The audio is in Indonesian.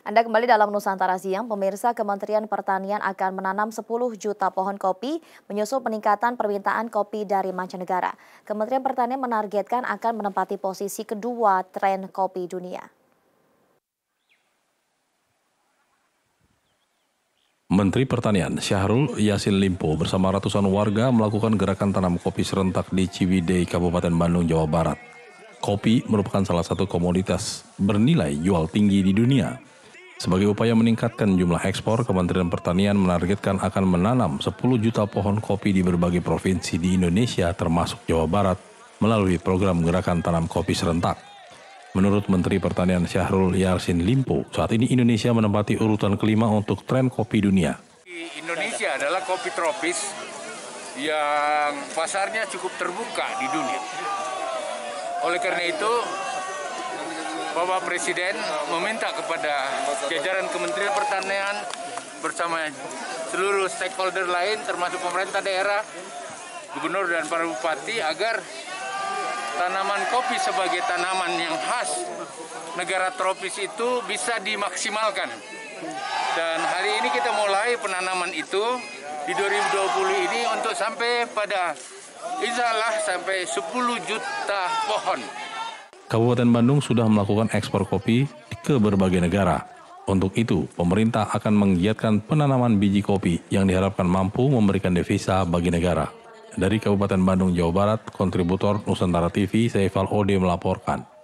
Anda kembali dalam Nusantara Siang, pemirsa Kementerian Pertanian akan menanam 10 juta pohon kopi menyusul peningkatan permintaan kopi dari mancanegara. Kementerian Pertanian menargetkan akan menempati posisi kedua tren kopi dunia. Menteri Pertanian Syahrul Yasin Limpo bersama ratusan warga melakukan gerakan tanam kopi serentak di Ciwidey, Kabupaten Bandung, Jawa Barat. Kopi merupakan salah satu komoditas bernilai jual tinggi di dunia. Sebagai upaya meningkatkan jumlah ekspor, Kementerian Pertanian menargetkan akan menanam 10 juta pohon kopi di berbagai provinsi di Indonesia termasuk Jawa Barat melalui program gerakan tanam kopi serentak. Menurut Menteri Pertanian Syahrul Yarsin Limpo, saat ini Indonesia menempati urutan kelima untuk tren kopi dunia. Indonesia adalah kopi tropis yang pasarnya cukup terbuka di dunia. Oleh karena itu, Bapak Presiden eh, meminta kepada jajaran Kementerian Pertanian bersama seluruh stakeholder lain termasuk pemerintah daerah, gubernur dan para bupati agar tanaman kopi sebagai tanaman yang khas negara tropis itu bisa dimaksimalkan. Dan hari ini kita mulai penanaman itu di 2020 ini untuk sampai pada Insya sampai 10 juta pohon. Kabupaten Bandung sudah melakukan ekspor kopi ke berbagai negara. Untuk itu, pemerintah akan menggiatkan penanaman biji kopi yang diharapkan mampu memberikan devisa bagi negara. Dari Kabupaten Bandung, Jawa Barat, kontributor Nusantara TV, Saifal Ode melaporkan.